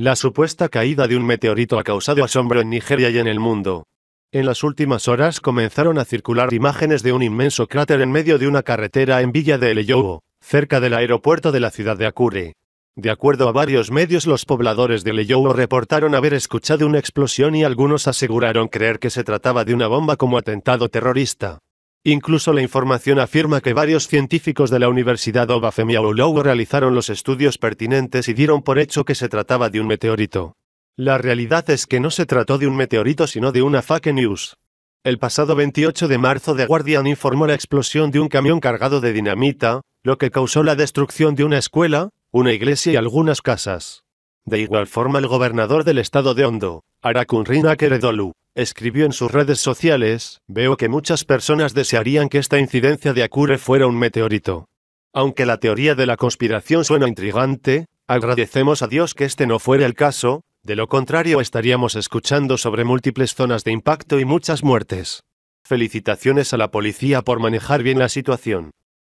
La supuesta caída de un meteorito ha causado asombro en Nigeria y en el mundo. En las últimas horas comenzaron a circular imágenes de un inmenso cráter en medio de una carretera en Villa de Eleyobo, cerca del aeropuerto de la ciudad de Akure. De acuerdo a varios medios, los pobladores de Leyowo reportaron haber escuchado una explosión y algunos aseguraron creer que se trataba de una bomba como atentado terrorista. Incluso la información afirma que varios científicos de la Universidad Obafemi realizaron los estudios pertinentes y dieron por hecho que se trataba de un meteorito. La realidad es que no se trató de un meteorito sino de una fake news. El pasado 28 de marzo The Guardian informó la explosión de un camión cargado de dinamita, lo que causó la destrucción de una escuela, una iglesia y algunas casas. De igual forma el gobernador del estado de Hondo, Arakun Keredolu, escribió en sus redes sociales, veo que muchas personas desearían que esta incidencia de Acure fuera un meteorito. Aunque la teoría de la conspiración suena intrigante, agradecemos a Dios que este no fuera el caso, de lo contrario estaríamos escuchando sobre múltiples zonas de impacto y muchas muertes. Felicitaciones a la policía por manejar bien la situación.